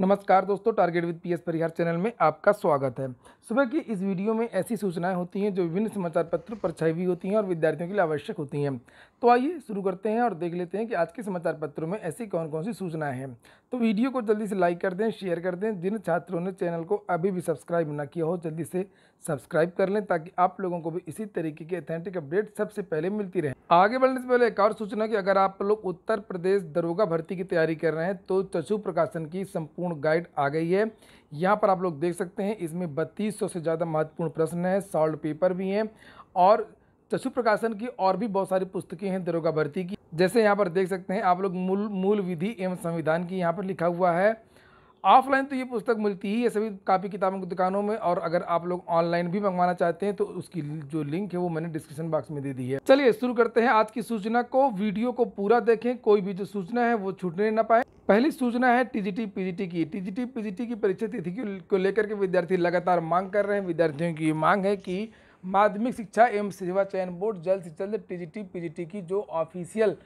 नमस्कार दोस्तों target with PS Parihar channel में आपका स्वागत है सुबह की इस वीडियो में ऐसी सूचनाएं होती हैं जो विभिन्न समाचार पत्र पर छाई हुई होती हैं और विद्यार्थियों के लिए आवश्यक होती हैं तो आइए शुरू करते हैं और देख लेते हैं कि आज के समाचार पत्रों में ऐसी कौन कौन सी सूचनाएं हैं तो वीडियो को जल्दी से लाइक कर दें शेयर कर दें जिन छात्रों ने चैनल को अभी भी सब्सक्राइब ना किया हो जल्दी से सब्सक्राइब कर लें ताकि आप लोगों को भी इसी तरीके की अथेंटिक अपडेट सबसे पहले मिलती रहे आगे बढ़ने से पहले एक और सूचना कि अगर आप लोग उत्तर प्रदेश दरोगा भर्ती की तैयारी कर रहे हैं तो चशु प्रकाशन की संपूर्ण गाइड आ गई है यहाँ पर आप लोग देख सकते हैं इसमें 3200 से ज़्यादा महत्वपूर्ण प्रश्न हैं सॉल्व पेपर भी हैं और चशु प्रकाशन की और भी बहुत सारी पुस्तकें हैं दरोगा भर्ती की जैसे यहाँ पर देख सकते हैं आप लोग मूल मूल विधि एवं संविधान की यहाँ पर लिखा हुआ है ऑफलाइन तो ये पुस्तक मिलती ही है सभी कापी किताबों की दुकानों में और अगर आप लोग ऑनलाइन भी मंगवाना चाहते हैं तो उसकी जो लिंक है वो मैंने डिस्क्रिप्शन बॉक्स में दे दी है चलिए शुरू करते हैं आज की सूचना को वीडियो को पूरा देखें कोई भी जो सूचना है वो छूटने ना पाए पहली सूचना है टीजीटी पीजीटी की टीजीटी पीजीटी की परीक्षा तिथि को लेकर के विद्यार्थी लगातार मांग कर रहे हैं विद्यार्थियों की मांग है कि माध्यमिक शिक्षा एवं सेवा चयन बोर्ड जल्द से जल्द टीजीटी पीजीटी की जो ऑफिशियल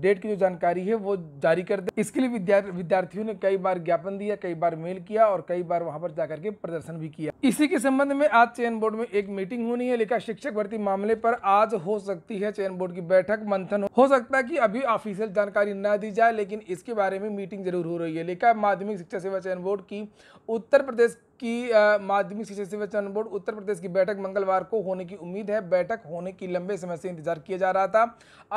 डेट की जो जानकारी है वो जारी कर दे इसके लिए विद्यार्थियों ने कई बार ज्ञापन दिया कई बार मेल किया और कई बार वहाँ पर जाकर के प्रदर्शन भी किया इसी के संबंध में आज चयन बोर्ड में एक मीटिंग होनी है लेखा शिक्षक भर्ती मामले पर आज हो सकती है चयन बोर्ड की बैठक मंथन हो सकता है की अभी ऑफिसियल जानकारी न दी जाए लेकिन इसके बारे में मीटिंग जरूर हो रही है लेखा माध्यमिक शिक्षा सेवा चयन बोर्ड की उत्तर प्रदेश की माध्यमिक शिक्षा चयन बोर्ड उत्तर प्रदेश की बैठक मंगलवार को होने की उम्मीद है बैठक होने की लंबे समय से इंतजार किया जा रहा था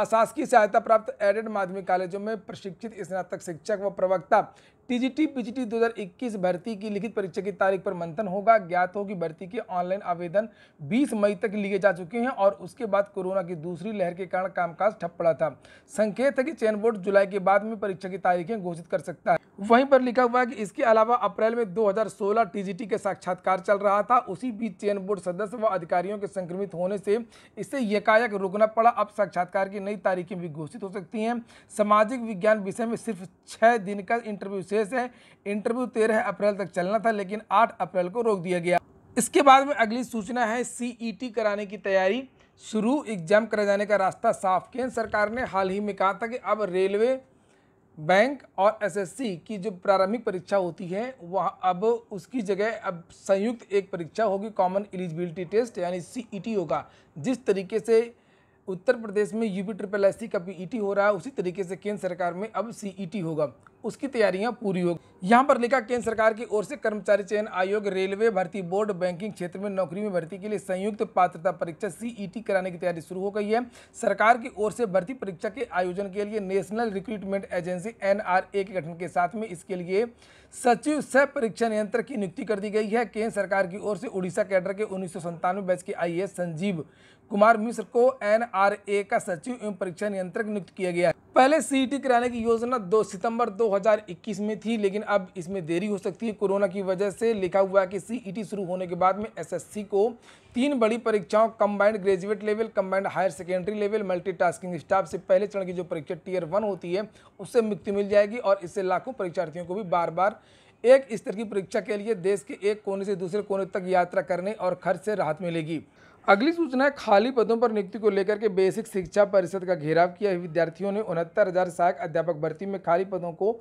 अशासकीय सहायता प्राप्त एडेड माध्यमिक कॉलेजों में प्रशिक्षित स्नातक शिक्षक व प्रवक्ता टीजीटी पीजीटी 2021 भर्ती की लिखित परीक्षा की तारीख पर मंथन होगा ज्ञात हो कि भर्ती के ऑनलाइन आवेदन 20 मई तक लिए जा चुके हैं और उसके बाद कोरोना की दूसरी लहर के कारण कामकाज ठप पड़ा था संकेत है कि चयन बोर्ड जुलाई के बाद में परीक्षा की तारीखें घोषित कर सकता है वहीं पर लिखा हुआ है कि इसके अलावा अप्रैल में 2016 टीजीटी के साक्षात्कार चल रहा था उसी बीच चयन बोर्ड सदस्य व अधिकारियों के संक्रमित होने से इसे यकायक रोकना पड़ा अब साक्षात्कार की नई तारीखें भी घोषित हो सकती हैं सामाजिक विज्ञान विषय में सिर्फ छः दिन का इंटरव्यू शेष है इंटरव्यू तेरह अप्रैल तक चलना था लेकिन आठ अप्रैल को रोक दिया गया इसके बाद में अगली सूचना है सी e कराने की तैयारी शुरू एग्जाम कराए जाने का रास्ता साफ केंद्र सरकार ने हाल ही में कहा था कि अब रेलवे बैंक और एसएससी की जो प्रारंभिक परीक्षा होती है वह अब उसकी जगह अब संयुक्त एक परीक्षा होगी कॉमन एलिजिबिलिटी टेस्ट यानी सीईटी e होगा जिस तरीके से उत्तर प्रदेश में यूपी ट्रिपल एस सी का पीईटी हो रहा है उसी तरीके से केंद्र सरकार में अब सी होगा उसकी तैयारियां पूरी होगी यहां पर लिखा केंद्र सरकार की ओर से कर्मचारी चयन आयोग रेलवे भर्ती बोर्ड बैंकिंग क्षेत्र में नौकरी में भर्ती के लिए संयुक्त पात्रता परीक्षा सीईटी कराने की तैयारी शुरू हो गई है सरकार की ओर से भर्ती परीक्षा के आयोजन के लिए नेशनल रिक्रूटमेंट एजेंसी एनआरए के गठन के साथ में इसके लिए सचिव सह परीक्षा नियंत्रक की नियुक्ति कर दी गई है केंद्र सरकार की ओर से उड़ीसा कैडर के उन्नीस बैच के आई संजीव कुमार मिश्र को एनआरए का सचिव एवं परीक्षा नियंत्रक नियुक्त किया गया है पहले सीईटी कराने की योजना 2 सितंबर 2021 में थी लेकिन अब इसमें देरी हो सकती है कोरोना की वजह से लिखा हुआ है कि सीईटी शुरू होने के बाद में एसएससी को तीन बड़ी परीक्षाओं combined graduate level combined higher secondary level multitasking staff से पहले चरण की जो परीक्षा टीयर वन होती है उससे मुक्ति मिल जाएगी और इससे लाखों परीक्षार्थियों को भी बार बार एक स्तर की परीक्षा के लिए देश के एक कोने से दूसरे कोने तक यात्रा करने और खर्च से राहत मिलेगी अगली सूचना है खाली पदों पर नियुक्ति को लेकर के बेसिक शिक्षा परिषद का घेराव किया विद्यार्थियों ने उनहत्तर हजार सहायक अध्यापक भर्ती में खाली पदों को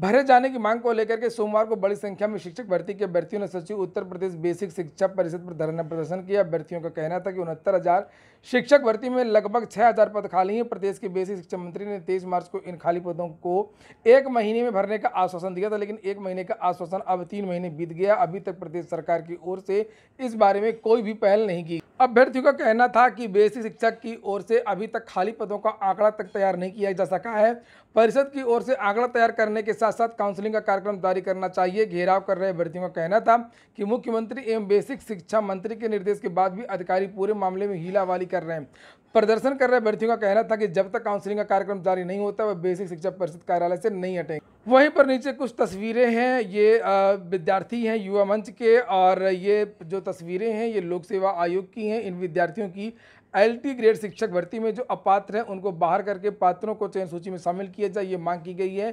भरे जाने की मांग को लेकर के सोमवार को बड़ी संख्या में शिक्षक भर्ती के अभ्यर्थियों ने सचिव उत्तर प्रदेश बेसिक शिक्षा परिषद पर धरना प्रदर्शन किया अभ्यर्थियों का कहना था कि उनहत्तर हजार शिक्षक भर्ती में लगभग छह हजार पद खाली हैं प्रदेश के बेसिक शिक्षा मंत्री ने तेईस मार्च को इन खाली पदों को एक महीने में भरने का आश्वासन दिया था लेकिन एक महीने का आश्वासन अब तीन महीने बीत गया अभी तक प्रदेश सरकार की ओर से इस बारे में कोई भी पहल नहीं की अभ्यर्थियों का कहना था कि बेसिक शिक्षक की ओर से अभी तक खाली पदों का आंकड़ा तक तैयार नहीं किया जा सका है परिषद की ओर से आंकड़ा तैयार करने के साथ साथ काउंसलिंग का कार्यक्रम जारी करना चाहिए घेराव कर रहे अभ्यर्थियों का कहना था कि मुख्यमंत्री एवं बेसिक शिक्षा मंत्री के निर्देश के बाद भी अधिकारी पूरे मामले में हीलावाली कर रहे हैं प्रदर्शन कर रहे अभ्यर्थियों का कहना था कि जब तक काउंसलिंग का कार्यक्रम जारी नहीं होता वह बेसिक शिक्षा परिषद कार्यालय से नहीं हटेंगे वहीं पर नीचे कुछ तस्वीरें हैं ये विद्यार्थी हैं युवा मंच के और ये जो तस्वीरें हैं ये लोक सेवा आयोग की हैं इन विद्यार्थियों की एलटी ग्रेड शिक्षक भर्ती में जो अपात्र हैं उनको बाहर करके पात्रों को चयन सूची में शामिल किया जाए ये मांग की गई है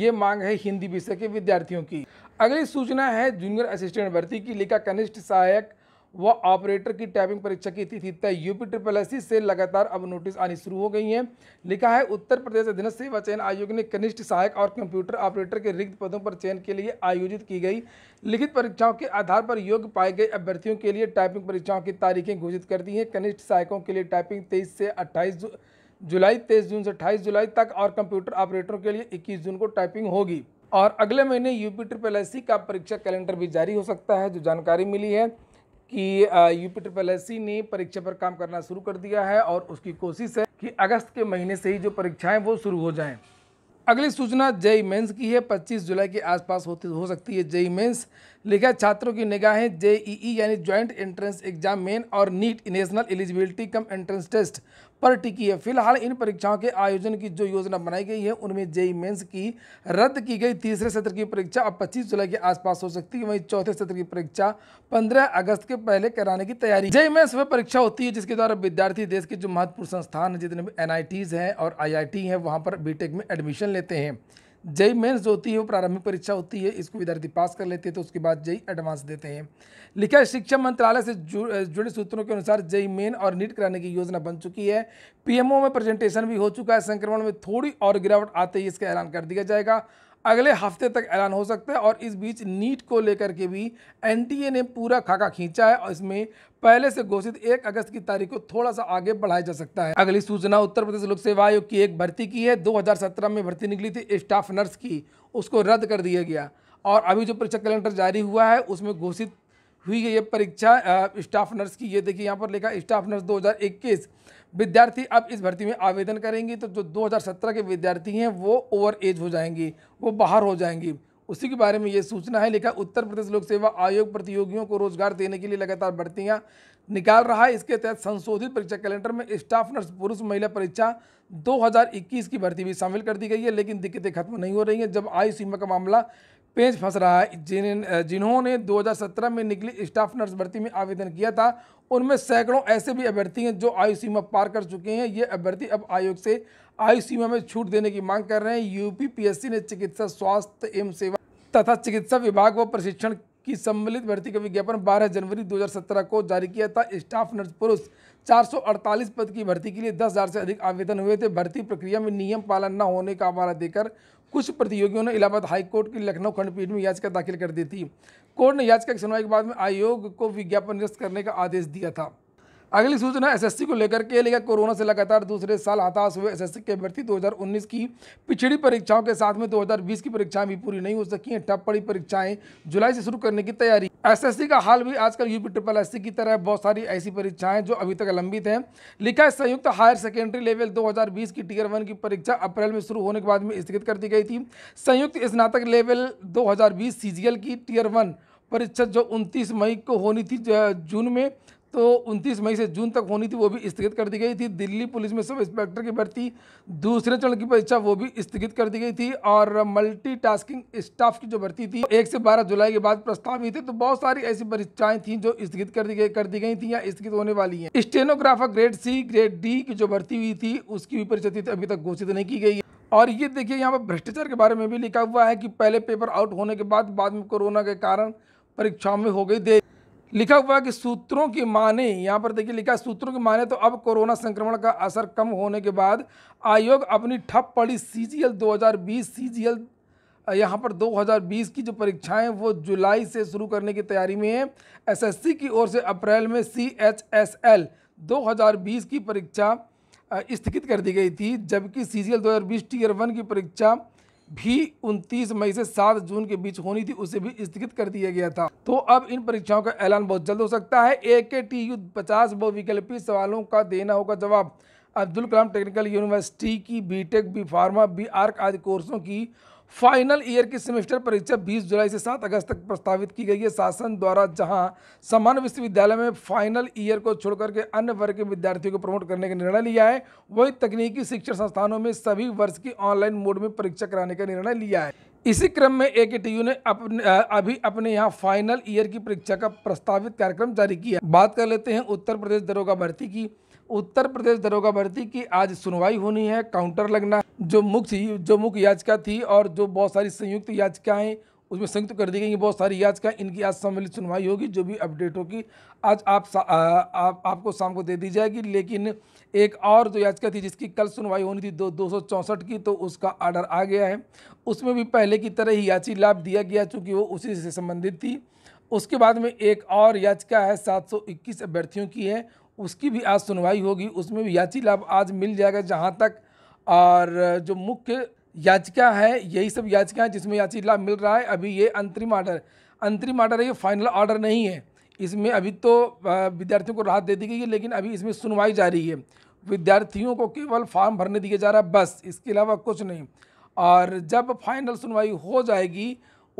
ये मांग है हिंदी विषय के विद्यार्थियों की अगली सूचना है जूनियर असिस्टेंट भर्ती की लेखा कनिष्ठ सहायक व ऑपरेटर की टाइपिंग परीक्षा की तिथि तय यूपी ट्रिपल एस से लगातार अब नोटिस आनी शुरू हो गई है लिखा है उत्तर प्रदेश अधीन सेवा चयन आयोग ने कनिष्ठ सहायक और कंप्यूटर ऑपरेटर के रिक्त पदों पर चयन के लिए आयोजित की गई लिखित परीक्षाओं के आधार पर योग्य पाए गए अभ्यर्थियों के लिए टाइपिंग परीक्षाओं की तारीखें घोषित कर दी हैं कनिष्ठ सहायकों के लिए टाइपिंग तेईस से अट्ठाईस जुलाई तेईस जून से अट्ठाईस जुलाई तक और कंप्यूटर ऑपरेटरों के लिए इक्कीस जून को टाइपिंग होगी और अगले महीने यूपी ट्रिपल एस का परीक्षा कैलेंडर भी जारी हो सकता है जो जानकारी मिली है कि यूपीटर पीटर ने परीक्षा पर काम करना शुरू कर दिया है और उसकी कोशिश है कि अगस्त के महीने से ही जो परीक्षाएं वो शुरू हो जाएं अगली सूचना जेई मेंस की है 25 जुलाई के आसपास होती हो सकती है जेई मेंस लिखा छात्रों की निगाहें जेईई यानी ज्वाइंट एंट्रेंस एग्जाम मेन और NEET national eligibility cum entrance test पर टिकी है फिलहाल इन परीक्षाओं के आयोजन की जो योजना बनाई गई है उनमें जेई मेंस की रद्द की गई तीसरे सत्र की परीक्षा अब 25 जुलाई के आसपास हो सकती है वहीं चौथे सत्र की परीक्षा 15 अगस्त के पहले कराने की तैयारी जेई मेंस वह परीक्षा होती है जिसके द्वारा विद्यार्थी देश के जो महत्वपूर्ण संस्थान जितने भी एन हैं और आई हैं वहाँ पर बी में एडमिशन लेते हैं जई मेन्स जो होती है वो प्रारंभिक परीक्षा होती है इसको विद्यार्थी पास कर लेते हैं तो उसके बाद जई एडवांस देते हैं लिखा है शिक्षा मंत्रालय से जुड़े सूत्रों के अनुसार जई मेन और नीट कराने की योजना बन चुकी है पीएमओ में प्रेजेंटेशन भी हो चुका है संक्रमण में थोड़ी और गिरावट आते ही इसका ऐलान कर दिया जाएगा अगले हफ्ते तक ऐलान हो सकता है और इस बीच नीट को लेकर के भी एनटीए ने पूरा खाका खींचा है और इसमें पहले से घोषित एक अगस्त की तारीख को थोड़ा सा आगे बढ़ाया जा सकता है अगली सूचना उत्तर प्रदेश लोक सेवा आयोग की एक भर्ती की है 2017 में भर्ती निकली थी स्टाफ नर्स की उसको रद्द कर दिया गया और अभी जो परीक्षा कैलेंडर जारी हुआ है उसमें घोषित हुई है ये परीक्षा स्टाफ नर्स की ये देखिए यहाँ पर लिखा स्टाफ नर्स 2021 विद्यार्थी अब इस भर्ती में आवेदन करेंगी तो जो 2017 के विद्यार्थी हैं वो ओवर एज हो जाएंगी वो बाहर हो जाएंगी उसी के बारे में ये सूचना है लिखा उत्तर प्रदेश लोक सेवा आयोग प्रतियोगियों को रोजगार देने के लिए लगातार भर्तियाँ निकाल रहा है इसके तहत संशोधित परीक्षा कैलेंडर में स्टाफ नर्स पुरुष महिला परीक्षा 2021 की भर्ती भी शामिल कर दी गई है लेकिन दिक्कतें खत्म नहीं हो रही हैं जब आयु सीमा का मामला पेज फंस रहा है जिन जिन्होंने 2017 में निकली स्टाफ नर्स भर्ती में आवेदन किया था उनमें सैकड़ों ऐसे भी अभ्यर्थी हैं जो आयु सीमा पार कर चुके हैं ये अभ्यर्थी अब आयोग से आयु सीमा में छूट देने की मांग कर रहे हैं यूपीपीएससी ने चिकित्सा स्वास्थ्य एवं सेवा तथा चिकित्सा विभाग व प्रशिक्षण की सम्मिलित भर्ती का विज्ञापन बारह जनवरी दो को जारी किया था स्टाफ नर्स पुरुष चार पद की भर्ती के लिए दस से अधिक आवेदन हुए थे भर्ती प्रक्रिया में नियम पालन न होने का हवाला देकर कुछ प्रतियोगियों ने इलाहाबाद हाईकोर्ट की लखनऊ खंडपीठ में याचिका दाखिल कर दी थी कोर्ट ने याचिका की सुनवाई के बाद में आयोग को विज्ञापन निरस्त करने का आदेश दिया था अगली सूचना एसएससी को लेकर के लेकर कोरोना से लगातार दूसरे साल हताश हुए एसएससी के अभ्यर्थी 2019 की पिछड़ी परीक्षाओं के साथ में 2020 की परीक्षाएं भी पूरी नहीं हो सकी हैं ठप पड़ी परीक्षाएं जुलाई से शुरू करने की तैयारी एसएससी का हाल भी आजकल यूपी ट्रिपल एस की तरह बहुत सारी ऐसी परीक्षाएं जो अभी तक लंबित हैं लिखा है संयुक्त हायर सेकेंडरी लेवल दो की टीयर वन की परीक्षा अप्रैल में शुरू होने के बाद में स्थगित कर दी गई थी संयुक्त स्नातक लेवल दो हज़ार की टीयर वन परीक्षा जो 29 मई को होनी थी जून में तो 29 मई से जून तक होनी थी वो भी स्थगित कर दी गई थी दिल्ली पुलिस में सब इंस्पेक्टर की भर्ती दूसरे चरण की परीक्षा वो भी स्थगित कर दी गई थी और मल्टीटास्किंग स्टाफ की जो भर्ती थी एक से बारह जुलाई के बाद प्रस्ताव हुई थे तो बहुत सारी ऐसी परीक्षाएं थी जो स्थगित कर दी गई कर दी गई थी या स्थगित होने वाली है stenographer grade C grade D की जो भर्ती हुई थी उसकी भी परिचित तो अभी तक घोषित नहीं की गई और ये देखिए यहाँ पर भ्रष्टाचार के बारे में भी लिखा हुआ है कि पहले पेपर आउट होने के बाद बाद में कोरोना के कारण परीक्षाओं में हो गई देरी लिखा हुआ कि सूत्रों की माने यहाँ पर देखिए लिखा सूत्रों की माने तो अब कोरोना संक्रमण का असर कम होने के बाद आयोग अपनी ठप पड़ी सी जी एल दो हज़ार बीस सी जी एल यहाँ पर 2020 की जो परीक्षाएं वो जुलाई से शुरू करने की तैयारी में है एसएससी की ओर से अप्रैल में सी एच एस एल 2020 की परीक्षा स्थगित कर दी गई थी जबकि सी जी एल दो हज़ार बीस टीयर वन की परीक्षा भी 29 मई से 7 जून के बीच होनी थी उसे भी स्थगित कर दिया गया था तो अब इन परीक्षाओं का ऐलान बहुत जल्द हो सकता है ए के टी यू पचास बहुविकल्पी सवालों का देना होगा जवाब अब्दुल कलाम टेक्निकल यूनिवर्सिटी की B Tech B pharma B arch आदि कोर्सों की फाइनल ईयर की सेमेस्टर परीक्षा 20 जुलाई से 7 अगस्त तक प्रस्तावित की गई है शासन द्वारा जहां समान विश्वविद्यालय में फाइनल ईयर को छोड़कर के अन्य वर्ग के विद्यार्थियों को प्रमोट करने का निर्णय लिया है वहीं तकनीकी शिक्षण संस्थानों में सभी वर्ष की ऑनलाइन मोड में परीक्षा कराने का निर्णय लिया है इसी क्रम में ए ने अपने अभी अपने यहाँ फाइनल ईयर की परीक्षा का प्रस्तावित कार्यक्रम जारी किया बात कर लेते हैं उत्तर प्रदेश दरोगा भर्ती की उत्तर प्रदेश दरोगा भर्ती की आज सुनवाई होनी है काउंटर लगना जो मुख्य जो मुख्य याचिका थी और जो बहुत सारी संयुक्त याचिकाएं उसमें संयुक्त कर दी गई बहुत सारी याचिका इनकी आज सम्मिलित सुनवाई होगी जो भी अपडेट होगी आज आप, आ, आप आपको शाम को दे दी जाएगी लेकिन एक और जो याचिका थी जिसकी कल सुनवाई होनी थी दो दो की तो उसका आर्डर आ गया है उसमें भी पहले की तरह ही याची लाभ दिया गया चूँकि वो उसी से संबंधित थी उसके बाद में एक और याचिका है सात अभ्यर्थियों की है उसकी भी आज सुनवाई होगी उसमें भी याची लाभ आज मिल जाएगा जहाँ तक और जो मुख्य याचिका है यही सब याचिकाएँ जिसमें याची लाभ मिल रहा है अभी ये अंतरिम आर्डर अंतरिम आर्डर है ये फाइनल आर्डर नहीं है इसमें अभी तो विद्यार्थियों को राहत दे दी गई है लेकिन अभी इसमें सुनवाई जारी है विद्यार्थियों को केवल फॉर्म भरने दिया जा रहा है बस इसके अलावा कुछ नहीं और जब फाइनल सुनवाई हो जाएगी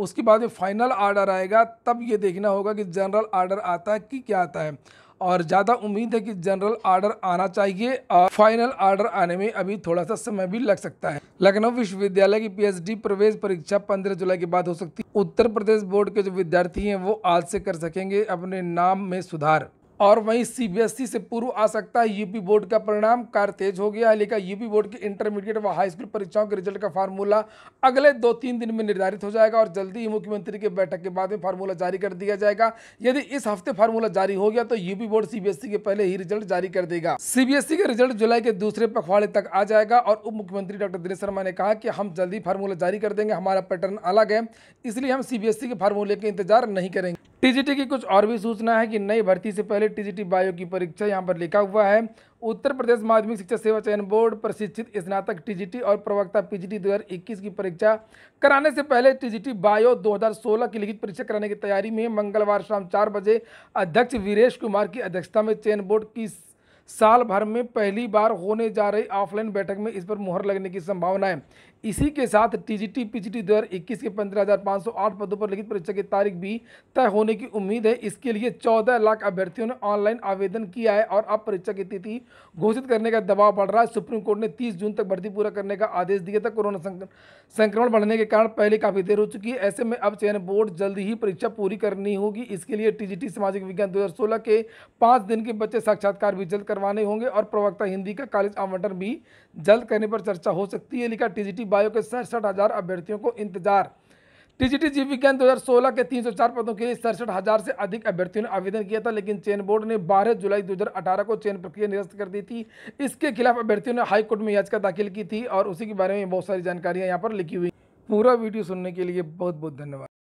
उसके बाद में फाइनल आर्डर आएगा तब ये देखना होगा कि जनरल आर्डर आता है कि क्या आता है और ज़्यादा उम्मीद है कि जनरल आर्डर आना चाहिए और फाइनल आर्डर आने में अभी थोड़ा सा समय भी लग सकता है लखनऊ विश्वविद्यालय की पीएचडी प्रवेश परीक्षा 15 जुलाई के बाद हो सकती है उत्तर प्रदेश बोर्ड के जो विद्यार्थी हैं वो आज से कर सकेंगे अपने नाम में सुधार और वहीं सीबीएसई e से पूर्व आ सकता है यूपी बोर्ड का परिणाम कार तेज हो गया है लेकिन यूपी बोर्ड की इंटरमीडिएट व हाई स्कूल परीक्षाओं के रिजल्ट का फार्मूला अगले दो तीन दिन में निर्धारित हो जाएगा और जल्दी ही मुख्यमंत्री की बैठक के बाद में फार्मूला जारी कर दिया जाएगा यदि इस हफ्ते फार्मूला जारी हो गया तो यूपी बोर्ड सीबीएसई e के पहले ही रिजल्ट जारी कर देगा सीबीएसई का रिजल्ट जुलाई के दूसरे पखवाड़े तक आ जाएगा और उप मुख्यमंत्री डॉक्टर दिनेश शर्मा ने कहा कि हम जल्दी फार्मूला जारी कर देंगे हमारा पैटर्न अलग है इसलिए हम सीबीएसई e के फार्मूले के इंतजार नहीं करेंगे टीजीटी की कुछ और भी सूचना है कि नई भर्ती से पहले टीजीटी बायो की परीक्षा यहाँ पर लिखा हुआ है उत्तर प्रदेश माध्यमिक शिक्षा सेवा चयन बोर्ड प्रशिक्षित स्नातक टीजीटी और प्रवक्ता पीजीटी 2021 की परीक्षा कराने से पहले टीजीटी बायो 2016 की लिखित परीक्षा कराने की तैयारी में मंगलवार शाम चार बजे अध्यक्ष वीरेश कुमार की अध्यक्षता में चयन बोर्ड की साल भर में पहली बार होने जा रही ऑफलाइन बैठक में इस पर मुहर लगने की संभावना है इसी के साथ टीजीटी पीजीटी इक्कीस के पंद्रह हजार सौ आठ पदों पर लिखित परीक्षा की तारीख भी तय होने की उम्मीद है इसके लिए चौदह लाख अभ्यर्थियों ने ऑनलाइन आवेदन किया है और अब परीक्षा की तिथि घोषित करने का दबाव बढ़ रहा है सुप्रीम कोर्ट ने तीस जून तक भर्ती पूरा करने का आदेश दिया था कोरोना संक्रमण बढ़ने के कारण पहले काफ़ी देर हो चुकी है ऐसे में अब चयन बोर्ड जल्द ही परीक्षा पूरी करनी होगी इसके लिए टी सामाजिक विज्ञान दो के पाँच दिन के बच्चे साक्षात्कार भी जल्द करवाने होंगे और प्रवक्ता हिंदी का कॉलेज आवंटन भी जल्द करने पर चर्चा हो सकती है लिखा टी बायो के सड़सठ हज़ार अभ्यर्थियों को इंतजार टीजीटी जीव विज्ञान 2016 के 304 पदों के लिए सड़सठ हज़ार से अधिक अभ्यर्थियों ने आवेदन किया था लेकिन चयन बोर्ड ने 12 जुलाई 2018 को चयन प्रक्रिया निरस्त कर दी थी इसके खिलाफ अभ्यर्थियों ने हाईकोर्ट में याचिका दाखिल की थी और उसी के बारे में बहुत सारी जानकारियाँ यहाँ पर लिखी हुई पूरा वीडियो सुनने के लिए बहुत बहुत धन्यवाद